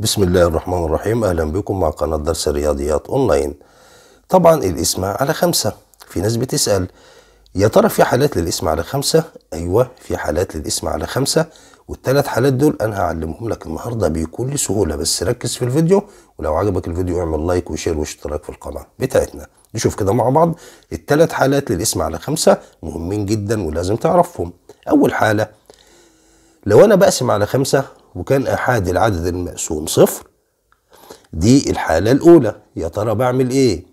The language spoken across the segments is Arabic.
بسم الله الرحمن الرحيم أهلا بكم مع قناة درس الرياضيات أونلاين طبعا الاسم على خمسة في ناس بتسأل يا ترى في حالات للاسم على خمسة أيوة في حالات للاسم على خمسة والثلاث حالات دول أنا هعلمهم لك النهاردة بكل سهولة بس ركز في الفيديو ولو عجبك الفيديو اعمل لايك وشير واشتراك في القناة بتاعتنا نشوف كده مع بعض الثلاث حالات للاسم على خمسة مهمين جدا ولازم تعرفهم أول حالة لو أنا بقسم على خمسة وكان أحاد العدد المقسوم صفر دي الحالة الأولى يا ترى بعمل إيه؟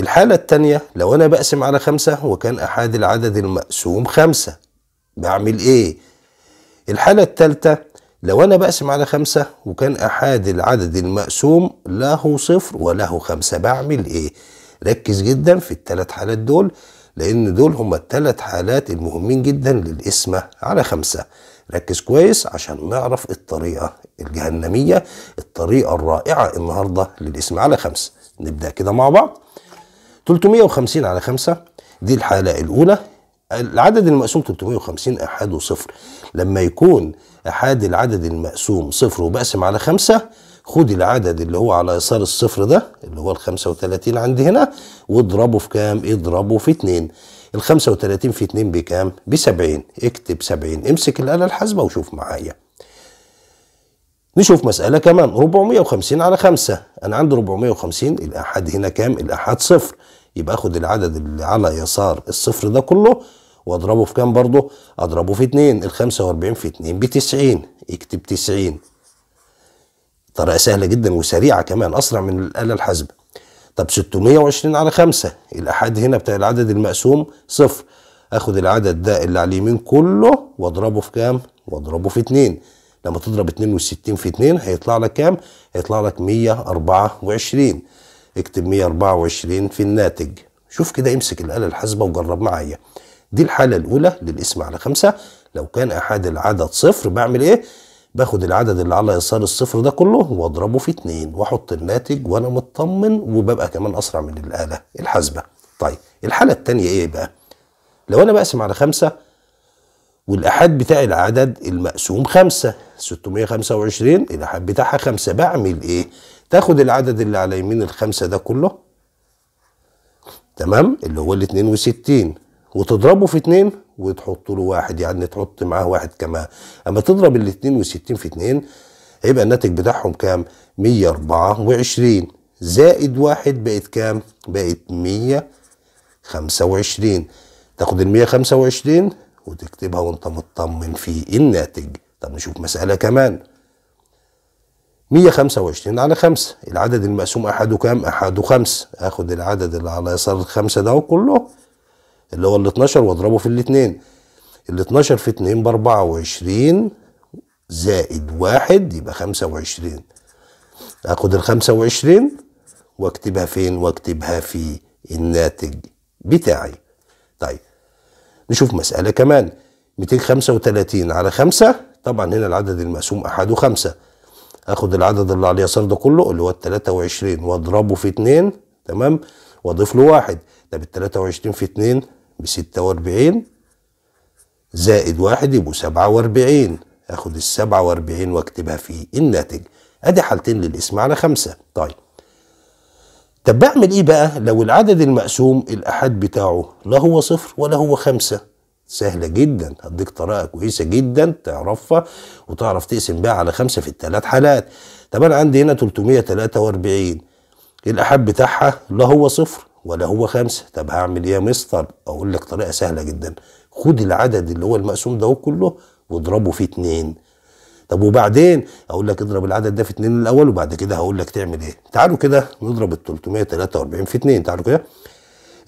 الحالة التانية لو أنا بقسم على خمسة وكان أحاد العدد المقسوم خمسة بعمل إيه؟ الحالة التالتة لو أنا بقسم على خمسة وكان أحاد العدد المقسوم له صفر وله خمسة بعمل إيه؟ ركز جدا في الثلاث حالات دول لأن دول هما التلات حالات المهمين جدا للقسمة على خمسة ركز كويس عشان نعرف الطريقة الجهنمية الطريقة الرائعة النهاردة للقسمة على خمسة نبدأ كده مع بعض 350 على خمسة دي الحالة الأولى العدد المقسوم 350 أحاد وصفر لما يكون أحاد العدد المقسوم صفر وبقسم على خمسة خد العدد اللي هو على يسار الصفر ده اللي هو ال 35 عندي هنا واضربه في كام؟ اضربه في 2 ال 35 في 2 بكام؟ ب 70 اكتب 70 امسك الآلة الحاسبة وشوف معايا نشوف مسألة كمان 450 على 5 أنا عندي 450 الأحد هنا كام؟ الأحد صفر يبقى اخد العدد اللي على يسار الصفر ده كله واضربه في كام برضه؟ اضربه في 2 ال 45 في 2 ب 90 اكتب 90 طريقه سهله جدا وسريعه كمان اسرع من الاله الحاسبه طب 620 على 5 الاحاد هنا بتاع العدد المقسوم صفر اخد العدد ده اللي على اليمين كله واضربه في كام واضربه في 2 لما تضرب 62 في 2 هيطلع لك كام هيطلع لك 124 اكتب 124 في الناتج شوف كده امسك الاله الحاسبه وجرب معايا دي الحاله الاولى للاسم على 5 لو كان احاد العدد صفر بعمل ايه باخد العدد اللي على يسار الصفر ده كله واضربه في اتنين واحط الناتج وانا مطمن وببقى كمان اسرع من الاله الحاسبه. طيب الحاله الثانيه ايه بقى؟ لو انا بقسم على خمسه والأحاد بتاع العدد المقسوم خمسة 625 الأحاد بتاعها خمسة بعمل إيه؟ تاخد العدد اللي على يمين الخمسة ده كله تمام اللي هو ال 62 وتضربه في 2 وتحط له واحد يعني تحط معاه واحد كمان اما تضرب ال 62 في 2 هيبقى الناتج بتاعهم كام 124 زائد واحد بقت كام بقت 125 تاخد ال 125 وتكتبها وانت مطمن في الناتج طب نشوف مسألة كمان 125 على 5 العدد المقسوم أحده كام أحده 5 أخد العدد اللي على يسار الخمسة ده كله اللي هو ال 12 واضربه في الاثنين ال 12 في 2 ب 24 زائد واحد يبقى 25 اخد ال 25 واكتبها فين واكتبها في الناتج بتاعي طيب نشوف مسألة كمان 235 على 5 طبعا هنا العدد المقسوم أحد 5 أخد العدد اللي على اليسار ده كله اللي هو ال 23 وأضربه في 2 تمام وأضيف له واحد طب ال 23 في 2 بستة واربعين زائد واحد يبقوا سبعة واربعين اخد السبعة واربعين واكتبها في الناتج ادي حالتين للاسم على خمسة طيب طب بعمل ايه بقى لو العدد المقسوم الاحاد بتاعه لا هو صفر ولا هو خمسة سهلة جدا هديك طريقة كويسة جدا تعرفها وتعرف تقسم بيها على خمسة في الثلاث حالات طب انا عندي هنا 343 الاحاد بتاعها لا هو صفر ولا هو خمسة طب هعمل ايه يا مستر اقول لك طريقة سهلة جدا خد العدد اللي هو المقسوم ده كله واضربه في اتنين طب وبعدين اقول لك اضرب العدد ده في اتنين الاول وبعد كده هقول لك تعمل ايه تعالوا كده نضرب ال 343 في اتنين تعالوا كده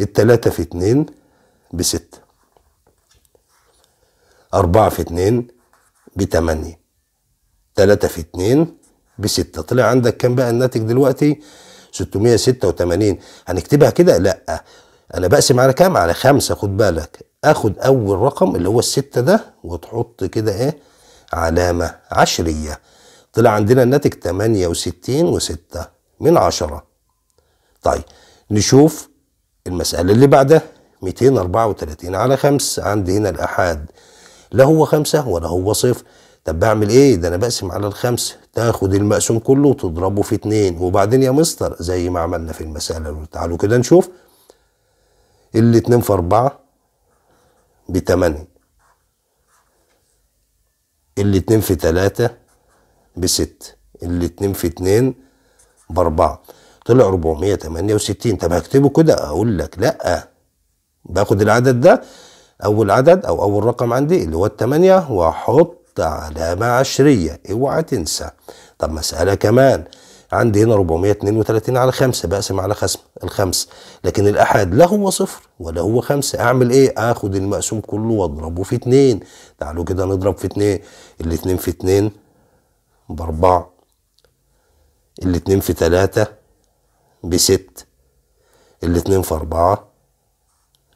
التلاتة في اتنين بستة أربعة في اتنين بتمانية تلاتة في اتنين بستة طلع عندك كام بقى الناتج دلوقتي 686 هنكتبها كده لا انا بقسم على كام على خمسة خد بالك اخد اول رقم اللي هو الستة ده وتحط كده ايه علامة عشرية طلع عندنا الناتج 68 و6 من عشرة طيب نشوف المسألة اللي بعدها 234 على 5 عندي هنا الأحاد لا هو 5 ولا هو صفر طب بعمل ايه ده انا بقسم على الخمسة تاخد المقسوم كله وتضربه في اتنين وبعدين يا مستر زي ما عملنا في المسألة تعالوا كده نشوف اللي اتنين في اربعة بتمانية اللي اتنين في تلاتة بست اللي اتنين في اتنين باربعة طلع 468 طب هكتبه كده اقول لك لا باخد العدد ده اول عدد او اول رقم عندي اللي هو التمانية واحط حط علامة عشرية اوعى تنسى طب مسألة كمان عندي هنا 432 على 5 بقسم على خصم الخمس لكن الأحد لا هو صفر ولا هو خمسة أعمل إيه؟ آخد المقسوم كله وأضربه في 2 تعالوا كده نضرب في 2 الاتنين في 2 بأربعة الاتنين في 3 بست الاتنين في 4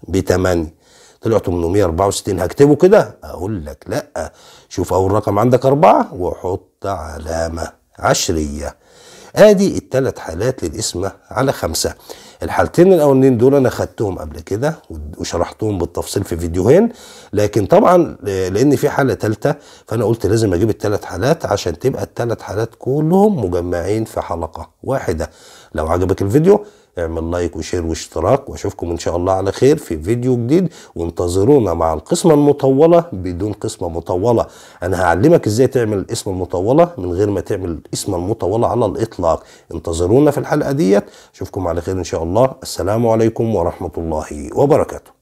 بتمانية طلع 864 هكتبه كده اقول لك لا شوف اول رقم عندك اربعه وحط علامه عشريه ادي الثلاث حالات للقسمه على خمسه الحالتين الاولانيين دول انا خدتهم قبل كده وشرحتهم بالتفصيل في فيديوهين لكن طبعا لان في حاله ثالثه فانا قلت لازم اجيب الثلاث حالات عشان تبقى الثلاث حالات كلهم مجمعين في حلقه واحده لو عجبك الفيديو اعمل لايك وشير واشتراك واشوفكم ان شاء الله على خير في فيديو جديد وانتظرونا مع القسمة المطولة بدون قسمة مطولة انا هعلمك ازاي تعمل القسمة المطولة من غير ما تعمل القسمة المطولة على الاطلاق انتظرونا في الحلقة ديت اشوفكم على خير ان شاء الله السلام عليكم ورحمة الله وبركاته